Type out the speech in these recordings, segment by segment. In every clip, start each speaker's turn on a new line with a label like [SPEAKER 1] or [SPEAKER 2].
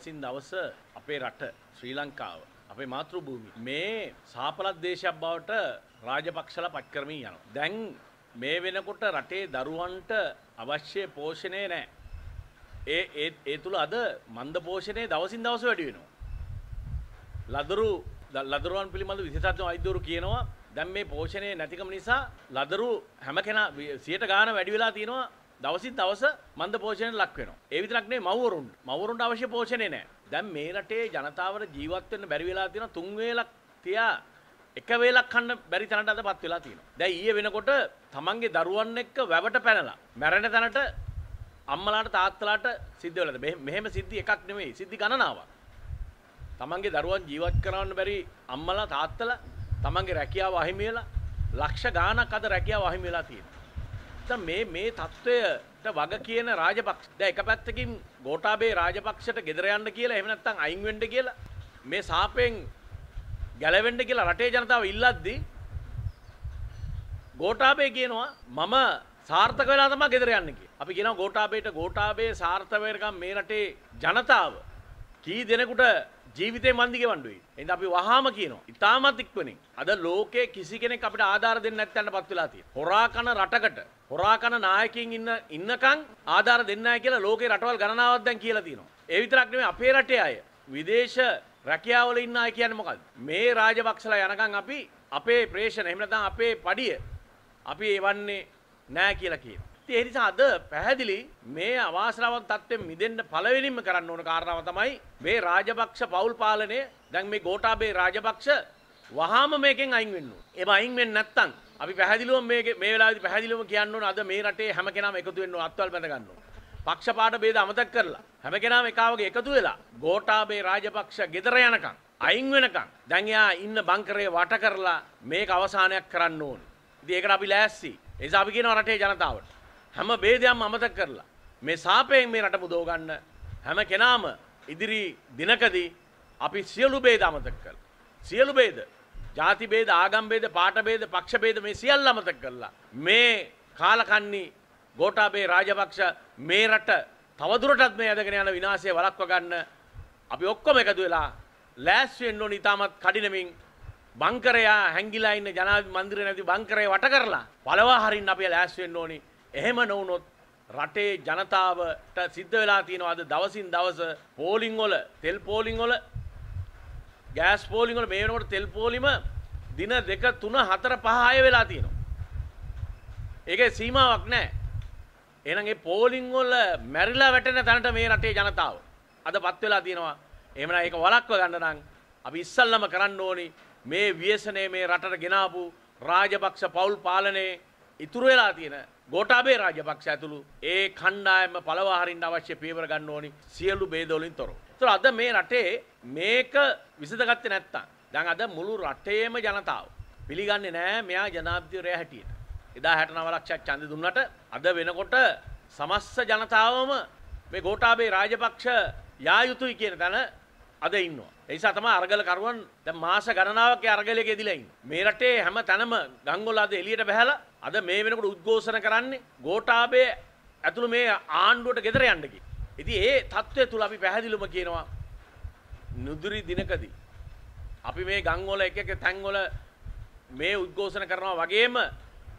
[SPEAKER 1] දවසින් දවස අපේ රට ශ්‍රී ලංකාව අපේ මාතෘභූමි මේ සාපලත් දේශයක් බවට රාජපක්ෂල පත් කරමින් යනවා. දැන් මේ වෙනකොට රටේ දරුවන්ට අවශ්‍ය පෝෂණය නැහැ. ඒ ඒ ඒ තුල අද මන්ද පෝෂණය දවසින් දවස වැඩි වෙනවා. ලදරු ලදරුවන් පිළිබඳ විශේෂඥ වෛද්‍යවරු කියනවා දැන් මේ පෝෂණය නැතිකම නිසා ලදරු හැම කෙනා 100ට ගාන වැඩි වෙලා තියෙනවා දවසින් දවස මන්ද පෝෂණය ලක් වෙනවා. ඒ විතරක් නෙවෙයි මව්වරුන්ට. මව්වරුන්ට අවශ්‍ය පෝෂණය නැහැ. දැන් මේ රටේ ජනතාවට ජීවත් වෙන්න බැරි වෙලා තියෙන තුන් වේලක් තියා එක වේලක් කන්න බැරි තැනට අදපත් වෙලා තියෙනවා. දැන් ඊයේ වෙනකොට තමන්ගේ දරුවන් එක්ක වැවට පැනලා මැරෙන තැනට අම්මලාට තාත්තලාට සිද්ධ වෙලාද? මෙහෙම සිද්ධි එකක් නෙවෙයි. සිද්ධි ගණනාවක්. තමන්ගේ දරුවන් ජීවත් කරවන්න බැරි අම්මලා තාත්තලා තමන්ගේ රැකියාව අහිමි වෙලා ලක්ෂ ගාණක් අද රැකියාව අහිමි වෙලා තියෙනවා. නැත්තම් මේ මේ தত্ত্বයට වග කියන රාජපක්ෂ දැන් එක පැත්තකින් ගෝඨාභය රාජපක්ෂට ගෙදර යන්න කියලා එහෙම නැත්තම් අයින් වෙන්න කියලා මේ සාපෙන් ගැලවෙන්න කියලා රටේ ජනතාව ඉල්ලද්දී ගෝඨාභය කියනවා මම සාර්ථක වෙලා තමයි ගෙදර යන්නේ කියලා. අපි කියනවා ගෝඨාභයට ගෝඨාභයේ සාර්ථක වෙනකම් මේ රටේ ජනතාව කී දෙනෙකුට ජීවිතේ මන්දි ගෙවන්නේ. එහෙනම් අපි වහාම කියනවා. ඉතාමත් ඉක්මනින්. අද ලෝකේ කිසි කෙනෙක් අපිට ආධාර දෙන්නේ නැත්නම්පත් වෙලා තියෙනවා. හොරා කන රටකට හොරා කන නායකයින් ඉන්න ඉන්නකන් ආධාර දෙන්නේ නැහැ කියලා ලෝකේ රටවල් ගණනාවක් දැන් කියලා තියෙනවා. ඒ විතරක් නෙමෙයි අපේ රටේ අය විදේශ රැකියාවල ඉන්න අය කියන්නේ මොකද්ද? මේ රාජපක්ෂලා යනකම් අපි අපේ ප්‍රේෂණ එහෙම නැත්නම් අපේ පඩිය අපි එවන්නේ නැහැ කියලා කියනවා. ඒ නිසා අද පැහැදිලි මේ අවාසනාවන් තත්ත්වයෙන් මිදෙන්න පළවෙනිම කරන්න ඕන කාරණාව තමයි මේ රාජපක්ෂ පෞල් පාලනය දැන් මේ ගෝඨාභය රාජපක්ෂ වහාම මේකෙන් අයින් වෙන්න ඕන. ඒ අයින් වෙන්නේ නැත්තම් අපි පැහැදිලිවම මේ මේ වෙලාවේදී පැහැදිලිවම කියන්න ඕන අද මේ රටේ හැම කෙනාම එකතු වෙන්න ඕන අත්වල් බඳ ගන්න ඕන. පක්ෂපාට ભેද අමතක කරලා හැම කෙනාම එකාවගේ එකතු වෙලා ගෝඨාභය රාජපක්ෂ ගෙදර යනකම් අයින් වෙනකම් දැන් එයා ඉන්න බංකරේ වට කරලා මේක අවසානයක් කරන්න ඕන. ඉතින් ඒකට අපි ලෑස්ති. ඒ නිසා අපි කියනවා රටේ ජනතාවට හැම ભેදයක්ම අමතක කරලා මේ සාපයෙන් මේ රට මුදව ගන්න හැම කෙනාම ඉදිරි දිනකදී අපි සියලු ભેද අමතක කරලා සියලු ભેද ಜಾති ભેද ආගම් ભેද පාට ભેද පක්ෂ ભેද මේ සියල්ල අමතක කරලා මේ කාලකන්ණි ගෝඨාභය රාජපක්ෂ මේ රට තවදුරටත් මේ ඇදගෙන යන විනාශය වළක්ව ගන්න අපි ඔක්කොම එකතු වෙලා ලෑස්ති වෙන්න ඕනි ඉතාමත් කඩිනමින් බංකරයා හැංගිලා ඉන්න ජනාධිපති මන්දිරේ නැති බංකරේ වට කරලා පළවා හරින්න අපි ලෑස්ති වෙන්න ඕනි එහෙම නොවුනොත් රටේ ජනතාවට සිද්ධ වෙලා තියෙනවා අද දවසින් දවස පෝලිං වල තෙල් පෝලිං වල ගෑස් පෝලිං වල මේ වෙනකොට තෙල් පෝලිම දින දෙක තුන හතර පහ හය වෙලා තියෙනවා. ඒකේ සීමාවක් නැහැ. එහෙනම් මේ පෝලිං වල මැරිලා වැටෙන තැනට මේ රටේ ජනතාව අදපත් වෙලා තියෙනවා. එහෙමනම් ඒක වළක්ව ගන්න නම් අපි ඉස්සල්ලාම කරන්න ඕනි මේ ව්‍යසනය මේ රටට ගෙනාපු රාජපක්ෂ පවුල් පාලනයේ ඉතුරු වෙලා තියෙන ගෝඨාභය රාජපක්ෂ ඇතුළු ඒ කණ්ඩායම පළවහරින්න අවශ්‍ය පියවර ගන්න ඕනි සියලු ભેදවලින් තොරව. ඒතර අද මේ රටේ මේක විසඳගත්තේ නැත්තම් දැන් අද මුළු රටේම ජනතාව පිළිගන්නේ නැහැ මෙයා ජනාධිපතිවරයා හැටියට. එදා 69 ලක්ෂයක් ඡන්ද දුන්නට අද වෙනකොට සමස්ත ජනතාවම මේ ගෝඨාභය රාජපක්ෂ යා යුතුයි කියන තැන අද ඉන්නවා. එනිසා තමයි අරගල කරුවන් දැන් මාස ගණනාවක් ඒ අරගලයක යෙදිලා ඉන්නේ. මේ රටේ හැම තැනම ගංගොල අද එළියට බහැලා අද මේ වෙනකොට උද්ඝෝෂණ කරන්නේ ගෝඨාභය ඇතුළු මේ ආණ්ඩුවට ගෙදර යන්න කි. ඉතින් ඒ தත්ත්වය තුල අපි පැහැදිලිවම කියනවා නුදුරි දිනකදී අපි මේ ගංගොල එක එක තැන්වල මේ උද්ඝෝෂණ කරනවා වගේම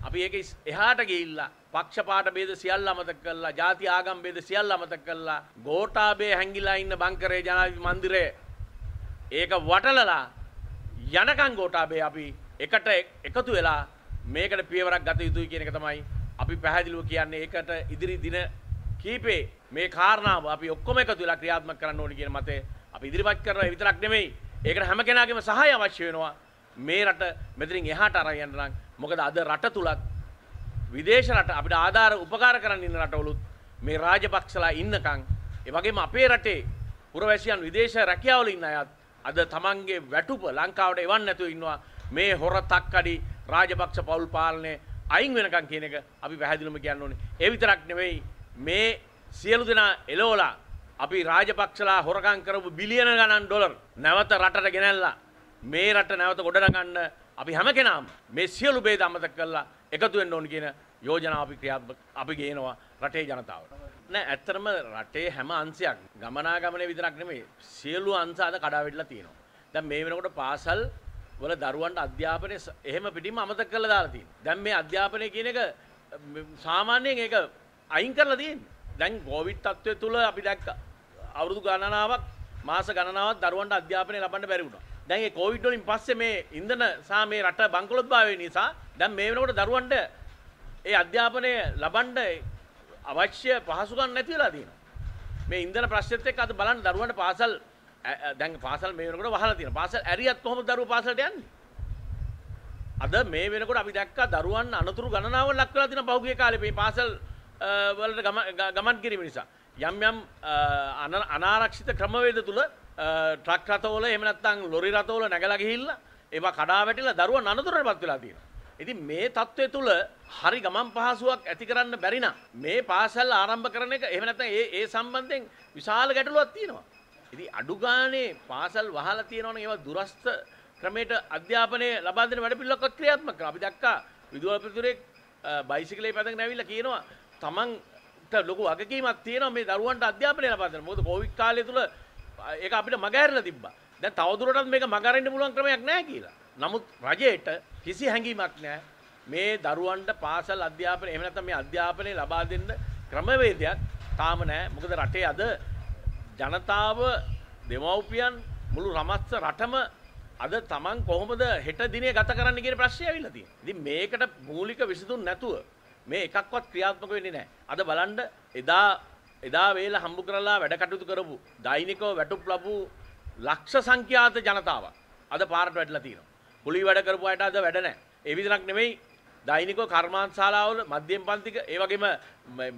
[SPEAKER 1] අපි ඒක එහාට ගිහිල්ලා පක්ෂපාත ભેද සියල්ල අමතක කළා, ಜಾති ආගම් ભેද සියල්ල අමතක කළා. ගෝඨාභය හැංගිලා ඉන්න බංකරේ ජනාධිපති මන්දිරය ඒක වටලලා යනකම් ගෝඨාභය අපි එකට එකතු වෙලා මේකට පියවරක් ගත යුතුයි කියන එක තමයි අපි පැහැදිලිව කියන්නේ. ඒකට ඉදිරි දින කීපේ මේ කාරණාව අපි ඔක්කොම එකතු වෙලා ක්‍රියාත්මක කරන්න ඕනේ කියන මතය අපි ඉදිරිපත් කරනවා විතරක් නෙමෙයි. ඒකට හැම කෙනාගේම සහාය අවශ්‍ය වෙනවා. මේ රට මෙතනින් එහාට අරන් යන්න නම් මොකද අද රට තුලත් විදේශ රට අපිට ආධාර උපකාර කරන්න ඉන්න රටවලුත් මේ රාජපක්ෂලා ඉන්නකම් ඒ වගේම අපේ රටේ පුරවැසියන් විදේශ රැකියාවල ඉන්න අයත් අද තමන්ගේ වැටුප ලංකාවට එවන්න නැතුව ඉන්නවා මේ හොර තක්කඩි රාජපක්ෂ පවුල් පාලනය අයින් වෙනකම් කියන එක අපි පැහැදිලිවම කියන්න ඕනේ. ඒ විතරක් නෙවෙයි මේ සියලු දෙනා එලවලා අපි රාජපක්ෂලා හොරකම් කරපු බිලියන ගණන් ඩොලර් නැවත රටට ගෙනල්ලා මේ රට නැවත ගොඩනගන්න අපි හැම කෙනාම මේ සියලු ભેද අමතක කරලා එකතු වෙන්න ඕන කියන යෝජනාව අපි ක්‍රියාත්මක අපි ගේනවා රටේ ජනතාවට. නෑ ඇත්තටම රටේ හැම අංශයක් ගමනාගමනය විතරක් නෙමෙයි සියලු අංශ අද කඩා වැටලා තියෙනවා. දැන් මේ වෙනකොට පාසල් වල දරුවන්ට අධ්‍යාපනය එහෙම පිටින්ම අමතක කරලා දාලා තියෙනවා. දැන් මේ අධ්‍යාපනය කියන එක සාමාන්‍යයෙන් ඒක අයින් කරලා තියෙන්නේ. දැන් කොවිඩ් තත්ත්වය තුළ අපි දැක්ක අවුරුදු ගණනාවක් මාස ගණනාවක් දරුවන්ට අධ්‍යාපනය ලබන්න බැරි වුණා. දැන් ඒ කොවිඩ් වලින් පස්සේ මේ ඉන්ධන සහ මේ රට බංකොලොත්භාවය නිසා දැන් මේ වෙනකොට දරුවන්ට ඒ අධ්‍යාපනය ලබන්න අවශ්‍ය පහසුකම් නැති වෙලා තියෙනවා. මේ ඉන්ධන ප්‍රශ්නෙත් එක්ක අද බලන්න දරුවන්ට පාසල් දැන් පාසල් මේ වෙනකොට වහලා තියෙනවා. පාසල් ඇරියත් කොහොමද දරුවෝ පාසලට යන්නේ? අද මේ වෙනකොට අපි දැක්කා දරුවන් අනතුරු ගණනාව ලක් වෙලා තියෙනවා පහුගිය කාලේ මේ පාසල් වලට ගමන් කිරීම නිසා. යම් යම් අනාරක්ෂිත ක්‍රමවේද තුල ට්‍රක් රතවල එහෙම නැත්නම් ලොරි රතවල නැගලා ගිහිල්ලා ඒවා කඩා වැටිලා දරුවා නනතුරටපත් වෙලා තියෙනවා. ඉතින් මේ தත්ත්වය තුල හරි ගමන් පහසුවක් ඇති කරන්න බැරි නම් මේ පාසල් ආරම්භ කරන එක එහෙම නැත්නම් ඒ ඒ සම්බන්ධයෙන් විශාල ගැටලුවක් තියෙනවා. ඉතින් අඩු ගානේ පාසල් වහලා තියෙනවනේ ඒවා දුරස්ත ක්‍රමයට අධ්‍යාපනය ලබා දෙන වැඩපිළිවෙලක් ක්‍රියාත්මක කරනවා. අපි දැක්කා විදුහල් ප්‍රතිරේ බයිසිකලේ පැදගෙන ඇවිල්ලා කියනවා තමන්ට ලොකු වගකීමක් තියෙනවා මේ දරුවන්ට අධ්‍යාපනය ලබා දෙන්න. මොකද කොවිඩ් කාලය තුල ඒක අපිට මගෑරලා තිබ්බා. දැන් තවදුරටත් මේක මගහරින්න පුළුවන් ක්‍රමයක් නැහැ කියලා. නමුත් රජයට කිසි හැඟීමක් නැහැ. මේ දරුවන්ට පාසල් අධ්‍යාපනය එහෙම නැත්නම් මේ අධ්‍යාපනය ලබා දෙන්න ක්‍රමවේදයක් තාම නැහැ. මොකද රටේ අද ජනතාව දෙමව්පියන් මුළු රමස්ස රටම අද තමන් කොහොමද හෙට දිනේ ගත කරන්න කියන ප්‍රශ්නය ඇවිල්ලා තියෙනවා. ඉතින් මේකට මූලික විසඳුම් නැතුව මේ එකක්වත් ක්‍රියාත්මක වෙන්නේ නැහැ. අද බලන්න එදා එදා වේල හම්බු කරලා වැඩ කටයුතු කරපු දෛනිකව වැටුප් ලැබූ ලක්ෂ සංඛ්‍යාත ජනතාවක් අද පාරට වැටලා තියෙනවා. කුලී වැඩ කරපු අයට අද වැඩ නැහැ. ඒ විතරක් නෙමෙයි දෛනිකව කර්මාන්තශාලාවල මධ්‍යම පන්තික ඒ වගේම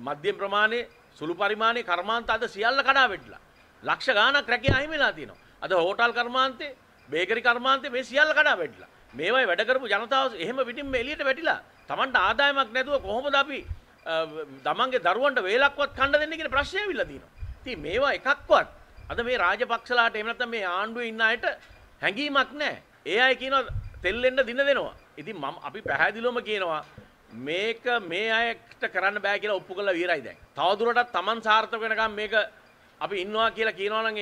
[SPEAKER 1] මධ්‍යම ප්‍රමාණයේ සුළු පරිමාණයේ කර්මාන්ත අද සියල්ල කඩා වැටලා. ලක්ෂ ගාණක් රැකියා අහිමි වෙලා තියෙනවා. අද හෝටල් කර්මාන්තේ, බේකරි කර්මාන්තේ මේ සියල්ල කඩා වැටලා. මේවයි වැඩ කරපු ජනතාව එහෙම විටින්ම එළියට වැටිලා. Tamanට ආදායමක් නැතුව කොහොමද අපි තමන්ගේ දරුවන්ට වේලක්වත් කණ්ඩ දෙන්න කියෙන ප්‍රශ්ය විල්ලදීනවා ති මේවා එකක්වත් අද මේ රාජපක්ෂලාට එමනත මේ ආණ්ඩුව ඉන්න අයට හැඟීමක් නෑ ඒ අය කියන තෙල්ලෙන්ට දින දෙනවා ඉතින් මම අපි පැහැදිලොම කියනවා මේක මේ අයට කරන්න බෑ කියලා ඔප්පු කළ විරයි දැන්. තවදුරටත් Taman සාර්ථක වෙනකම් මේක අපි ඉන්නවා කියලා කියනවනම්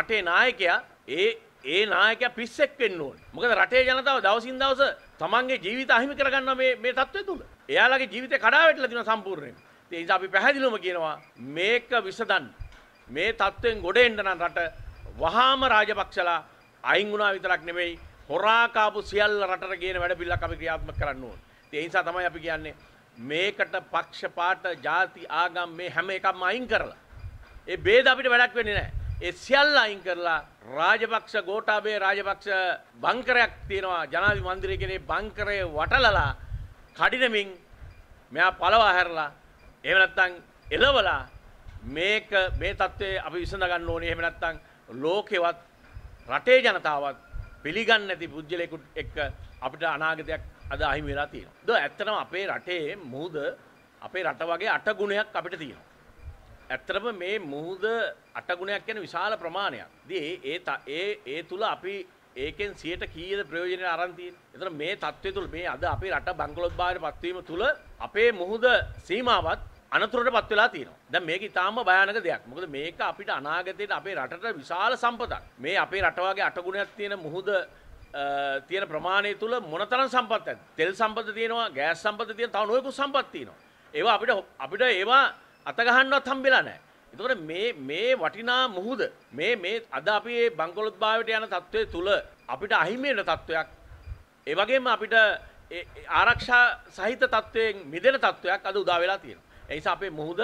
[SPEAKER 1] රටේ නායකයා ඒ ඒ නායකයා පිස්සෙක් වෙන්න ඕනේ. මොකද රටේ ජනතාව දවසින් දවස තමන්ගේ ජීවිත අහිමි කරගන්න මේ මේ තත්ත්වය තුල. එයාලගේ ජීවිතේ කඩා වැටලා තියෙනවා සම්පූර්ණයෙන්. ඒ නිසා අපි පැහැදිලිවම කියනවා මේක විසඳන්න. මේ තත්ත්වෙන් ගොඩ එන්න නම් රට වහාම රාජපක්ෂලා අයින් වුණා විතරක් නෙමෙයි හොරා කාපු සියල්ල රටට ගේන වැඩ පිළිලක් අපි ක්‍රියාත්මක කරන්න ඕනේ. ඒ නිසා තමයි අපි කියන්නේ මේකට පක්ෂපාත, ಜಾති, ආගම් මේ හැම එකක්ම අයින් කරලා ඒ ભેද අපිට වැඩක් වෙන්නේ නැහැ. ඒ සියල්ල අයින් කරලා රාජපක්ෂ ගෝඨාභය රාජපක්ෂ බංකරයක් තියෙනවා ජනාධිපති මන්දිරය කෙනේ බංකරය වටලලා කඩිනමින් මෙයා පළවා හැරලා එහෙම නැත්නම් එලවලා මේක මේ தત્ත්වය අපි විසඳ ගන්න ඕනේ එහෙම නැත්නම් ලෝකෙවත් රටේ ජනතාවත් පිළිගන්නේ නැති පුජ්‍යලෙකුට එක්ක අපිට අනාගතයක් අද අහිමි වෙලා තියෙනවා. ද ඇත්තටම අපේ රටේ මූද අපේ රට වගේ අට ගුණයක් අපිට තියෙනවා. ඇත්තරම මේ මුහුද අටගුණයක් යන විශාල ප්‍රමාණයක්. ඉතින් ඒ ඒ ඒ තුල අපි ඒකෙන් 100ට කීයද ප්‍රයෝජනෙ අරන් තියෙන්නේ. එතන මේ தත්ත්වය තුල මේ අද අපේ රට බංගලොත් භාවයට පත්වීම තුල අපේ මුහුද සීමාවත් අනතුරට පත් වෙලා තියෙනවා. දැන් මේක ඊටාම භයානක දෙයක්. මොකද මේක අපිට අනාගතයේදී අපේ රටට විශාල සම්පතක්. මේ අපේ රට වගේ අටගුණයක් තියෙන මුහුද තියෙන ප්‍රමාණය තුල මොනතරම් සම්පත් ඇද්ද? තෙල් සම්පත තියෙනවා, ගෑස් සම්පත තියෙනවා, තව නොයෙකුත් සම්පත් තියෙනවා. ඒවා අපිට අපිට ඒවා අතගහන්නවත් හම්බෙලා නෑ. එතකොට මේ මේ වටිනා මුහුද මේ මේ අද අපි මේ බංකොලොත් භාවයට යන தત્ත්වය තුල අපිට අහිමි වෙන தત્ත්වයක් ඒ වගේම අපිට ආරක්ෂා සහිත தત્ත්වයෙන් මිදෙන தત્ත්වයක් අද උදා වෙලා තියෙනවා. ඒ නිසා අපේ මුහුද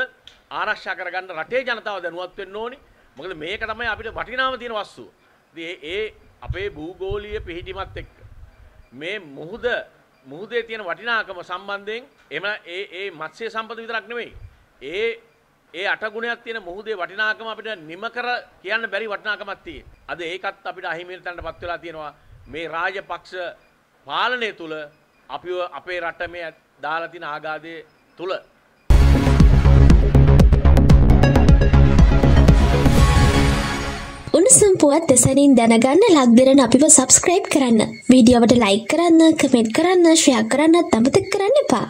[SPEAKER 1] ආරක්ෂා කරගන්න රටේ ජනතාව දැනුවත් වෙන්න ඕනේ. මොකද මේක තමයි අපිට වටිනාම තියෙන වස්තුව. ඉතින් ඒ අපේ භූගෝලීය පිහිටීමත් එක්ක මේ මුහුද මුහුදේ තියෙන වටිනාකම සම්බන්ධයෙන් එහෙම ඒ ඒ මත්ස්‍ය සම්පත විතරක් නෙවෙයි ඒ ඒ අටගුණයක් තියෙන මුහුදේ වටිනාකම අපිට නිම කර කියන්න බැරි වටිනාකමක් තියෙන. අද ඒකත් අපිට අහිමිවෙන තැනටපත් වෙලා තියෙනවා. මේ රාජපක්ෂ පාලනය තුල අපිව අපේ රට මේ දාලා තියෙන ආගාදයේ තුල උණුසුම් පුවත් දෙසැනින් දැනගන්න ලක්දරන අපිව සබස්ක්‍රයිබ් කරන්න. වීඩියෝවට ලයි කරන්න කමෙන්ට් කරන්න ශ්‍රයක් කරන්නත් අමතක් කරන්න එපා.